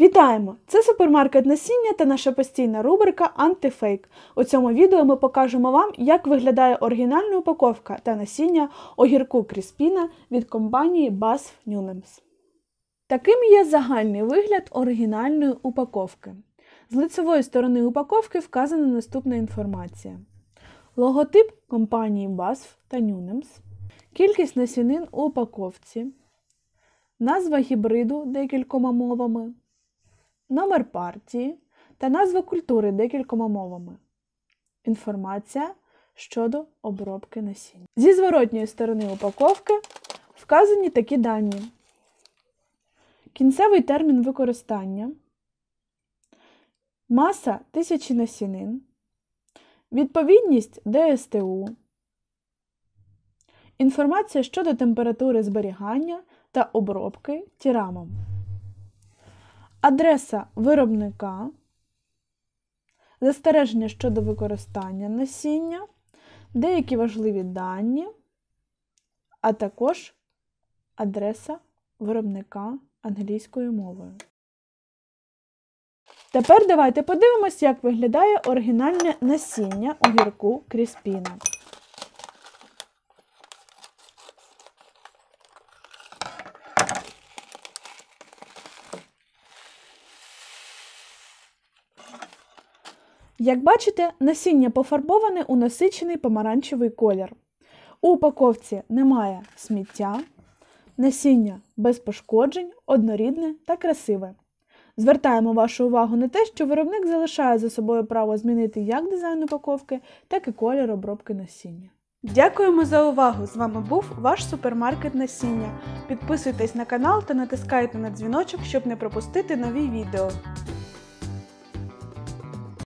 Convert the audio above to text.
Вітаємо! Це супермаркет насіння та наша постійна рубрика Антифейк. У цьому відео ми покажемо вам, як виглядає оригінальна упаковка та насіння огірку Кріспіна від компанії BASF Nunems. Таким є загальний вигляд оригінальної упаковки. З лицевої сторони упаковки вказана наступна інформація: логотип компанії BASF та Nunems, кількість насінин у упаковці, назва гібриду декількома мовами номер партії та назва культури декількома мовами. Інформація щодо обробки насіння. Зі зворотньої сторони упаковки вказані такі дані: кінцевий термін використання, маса тисячі насінин, відповідність ДСТУ. Інформація щодо температури зберігання та обробки тірамом адреса виробника, застереження щодо використання насіння, деякі важливі дані, а також адреса виробника англійською мовою. Тепер давайте подивимось, як виглядає оригінальне насіння огірку кріспіна. Як бачите, насіння пофарбоване у насичений помаранчевий колір. У упаковці немає сміття, насіння без пошкоджень, однорідне та красиве. Звертаємо вашу увагу на те, що виробник залишає за собою право змінити як дизайн упаковки, так і колір обробки насіння. Дякуємо за увагу! З вами був ваш супермаркет насіння. Підписуйтесь на канал та натискайте на дзвіночок, щоб не пропустити нові відео.